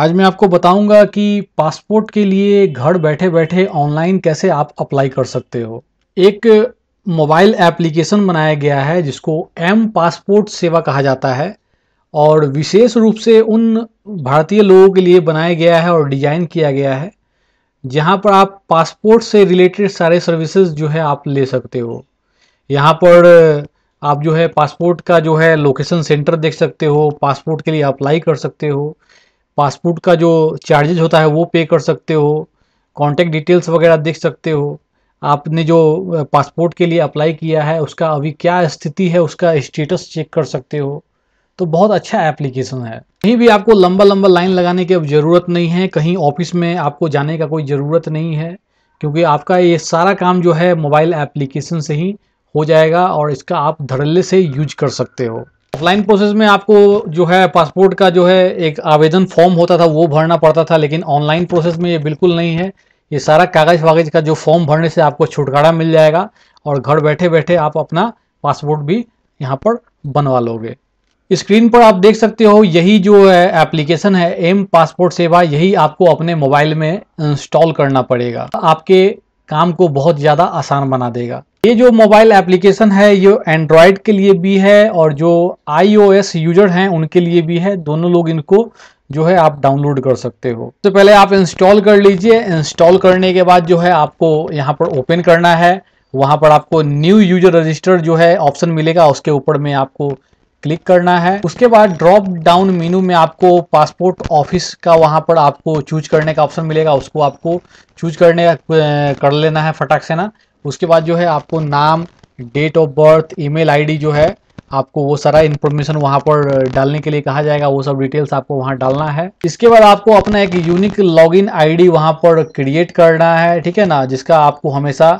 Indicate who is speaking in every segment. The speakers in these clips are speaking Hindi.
Speaker 1: आज मैं आपको बताऊंगा कि पासपोर्ट के लिए घर बैठे बैठे ऑनलाइन कैसे आप अप्लाई कर सकते हो एक मोबाइल एप्लीकेशन बनाया गया है जिसको एम पासपोर्ट सेवा कहा जाता है और विशेष रूप से उन भारतीय लोगों के लिए बनाया गया है और डिजाइन किया गया है जहाँ पर आप पासपोर्ट से रिलेटेड सारे सर्विसेज जो है आप ले सकते हो यहाँ पर आप जो है पासपोर्ट का जो है लोकेशन सेंटर देख सकते हो पासपोर्ट के लिए अप्लाई कर सकते हो पासपोर्ट का जो चार्जेज होता है वो पे कर सकते हो कॉन्टैक्ट डिटेल्स वगैरह देख सकते हो आपने जो पासपोर्ट के लिए अप्लाई किया है उसका अभी क्या स्थिति है उसका स्टेटस चेक कर सकते हो तो बहुत अच्छा एप्लीकेशन है कहीं भी आपको लंबा लंबा लाइन लगाने की अब ज़रूरत नहीं है कहीं ऑफिस में आपको जाने का कोई ज़रूरत नहीं है क्योंकि आपका ये सारा काम जो है मोबाइल एप्लीकेशन से ही हो जाएगा और इसका आप धड़ल्ले से यूज कर सकते हो ऑफलाइन प्रोसेस में आपको जो है पासपोर्ट का जो है एक आवेदन फॉर्म होता था वो भरना पड़ता था लेकिन ऑनलाइन प्रोसेस में ये बिल्कुल नहीं है ये सारा कागज वागज का जो फॉर्म भरने से आपको छुटकारा मिल जाएगा और घर बैठे बैठे आप अपना पासपोर्ट भी यहाँ पर बनवा लोगे स्क्रीन पर आप देख सकते हो यही जो है एप्लीकेशन है एम पासपोर्ट सेवा यही आपको अपने मोबाइल में इंस्टॉल करना पड़ेगा आपके काम को बहुत ज़्यादा आसान बना देगा ये जो मोबाइल एप्लीकेशन है ये एंड्रॉयड के लिए भी है और जो आईओएस यूजर हैं उनके लिए भी है दोनों लोग इनको जो है आप डाउनलोड कर सकते हो सबसे तो पहले आप इंस्टॉल कर लीजिए इंस्टॉल करने के बाद जो है आपको यहाँ पर ओपन करना है वहां पर आपको न्यू यूजर रजिस्टर जो है ऑप्शन मिलेगा उसके ऊपर में आपको क्लिक करना है उसके बाद ड्रॉप डाउन मेनू में आपको पासपोर्ट ऑफिस का वहां पर आपको चूज करने का ऑप्शन मिलेगा उसको आपको चूज करने का कर लेना है फटाक से ना उसके बाद जो है आपको नाम date of birth email ID जो है आपको वो सारा इन्फॉर्मेशन वहाँ पर डालने के लिए कहा जाएगा वो सब डिटेल्स आपको वहाँ डालना है इसके बाद आपको अपना एक यूनिक लॉगिन आईडी वहाँ पर क्रिएट करना है ठीक है ना जिसका आपको हमेशा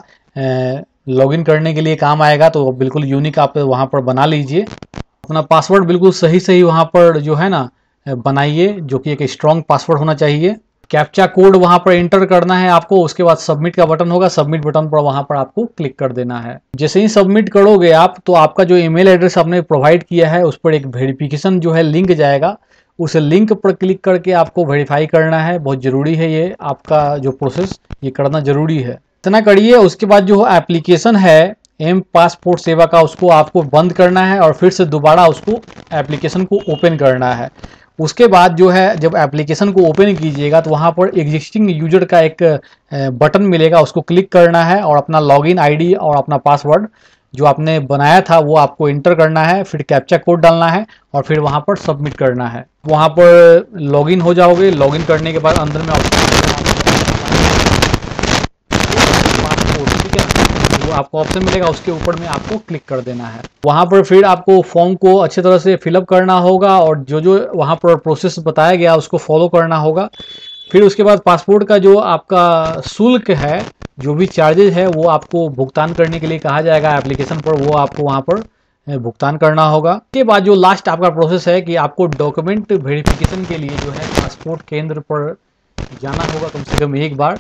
Speaker 1: लॉगिन करने के लिए काम आएगा तो बिल्कुल यूनिक आप वहाँ पर बना लीजिए अपना पासवर्ड बिल्कुल सही सही वहाँ पर जो है ना बनाइए जो कि एक स्ट्रॉन्ग पासवर्ड होना चाहिए कैप्चा कोड वहां पर एंटर करना है आपको उसके बाद सबमिट का बटन होगा सबमिट बटन पर वहां पर आपको क्लिक कर देना है जैसे ही सबमिट करोगे आप तो आपका जो ईमेल एड्रेस आपने प्रोवाइड किया है उस पर एक वेरिफिकेशन जो है लिंक जाएगा उस लिंक पर क्लिक करके आपको वेरीफाई करना है बहुत ज़रूरी है ये आपका जो प्रोसेस ये करना ज़रूरी है इतना करिए उसके बाद जो एप्लीकेशन है एम पासपोर्ट सेवा का उसको आपको बंद करना है और फिर से दोबारा उसको एप्लीकेशन को ओपन करना है उसके बाद जो है जब एप्लीकेशन को ओपन कीजिएगा तो वहाँ पर एग्जिस्टिंग यूजर का एक बटन मिलेगा उसको क्लिक करना है और अपना लॉगिन आईडी और अपना पासवर्ड जो आपने बनाया था वो आपको इंटर करना है फिर कैप्चा कोड डालना है और फिर वहाँ पर सबमिट करना है वहाँ पर लॉगिन हो जाओगे लॉगिन करने के बाद अंदर में ऑप्शन आपको ऑप्शन मिलेगा उसके ऊपर में आपको क्लिक कर देना है वहां पर फिर आपको फॉर्म को अच्छे तरह से फिलअप करना होगा और जो जो वहां पर प्रोसेस बताया गया उसको फॉलो करना होगा फिर उसके बाद पासपोर्ट का जो आपका शुल्क है जो भी चार्जेज है वो आपको भुगतान करने के लिए कहा जाएगा एप्लीकेशन पर वो आपको वहां पर भुगतान करना होगा के बाद जो लास्ट आपका प्रोसेस है कि आपको डॉक्यूमेंट वेरिफिकेशन के लिए जो है पासपोर्ट केंद्र पर जाना होगा कम से कम एक बार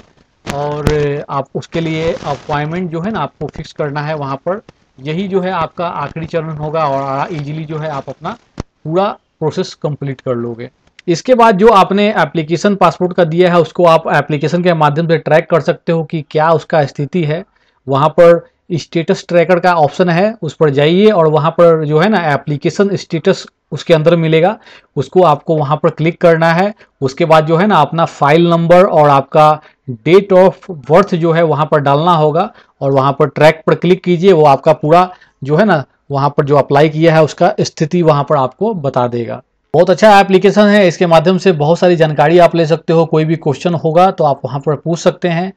Speaker 1: और आप उसके लिए अपॉइंटमेंट जो है ना आपको फिक्स करना है वहाँ पर यही जो है आपका आखिरी चरण होगा और इजीली जो है आप अपना पूरा प्रोसेस कंप्लीट कर लोगे इसके बाद जो आपने एप्लीकेशन पासपोर्ट का दिया है उसको आप एप्लीकेशन के माध्यम से ट्रैक कर सकते हो कि क्या उसका स्थिति है वहाँ पर स्टेटस ट्रैकर का ऑप्शन है उस पर जाइए और वहाँ पर जो है ना एप्लीकेशन स्टेटस उसके अंदर मिलेगा उसको आपको वहाँ पर क्लिक करना है उसके बाद जो है ना अपना फाइल नंबर और आपका डेट ऑफ बर्थ जो है वहां पर डालना होगा और वहां पर ट्रैक पर क्लिक कीजिए वो आपका पूरा जो है ना वहां पर जो अप्लाई किया है उसका स्थिति वहां पर आपको बता देगा बहुत अच्छा एप्लीकेशन है इसके माध्यम से बहुत सारी जानकारी आप ले सकते हो कोई भी क्वेश्चन होगा तो आप वहां पर पूछ सकते हैं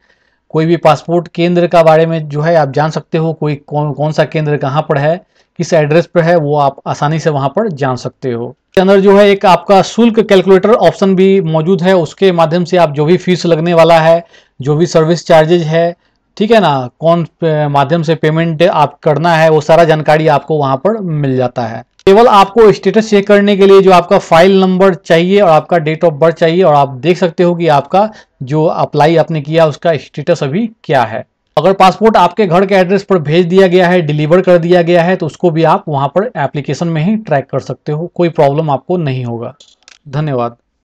Speaker 1: कोई भी पासपोर्ट केंद्र का बारे में जो है आप जान सकते हो कोई कौन कौन सा केंद्र कहाँ पर है किस एड्रेस पर है वो आप आसानी से वहाँ पर जान सकते हो के अंदर जो है एक आपका शुल्क कैलकुलेटर ऑप्शन भी मौजूद है उसके माध्यम से आप जो भी फीस लगने वाला है जो भी सर्विस चार्जेज है ठीक है ना कौन माध्यम से पेमेंट आप करना है वो सारा जानकारी आपको वहां पर मिल जाता है केवल आपको स्टेटस चेक करने के लिए जो आपका फाइल नंबर चाहिए और आपका डेट ऑफ बर्थ चाहिए और आप देख सकते हो कि आपका जो अप्लाई आपने किया उसका स्टेटस अभी क्या है अगर पासपोर्ट आपके घर के एड्रेस पर भेज दिया गया है डिलीवर कर दिया गया है तो उसको भी आप वहां पर एप्लीकेशन में ही ट्रैक कर सकते हो कोई प्रॉब्लम आपको नहीं होगा धन्यवाद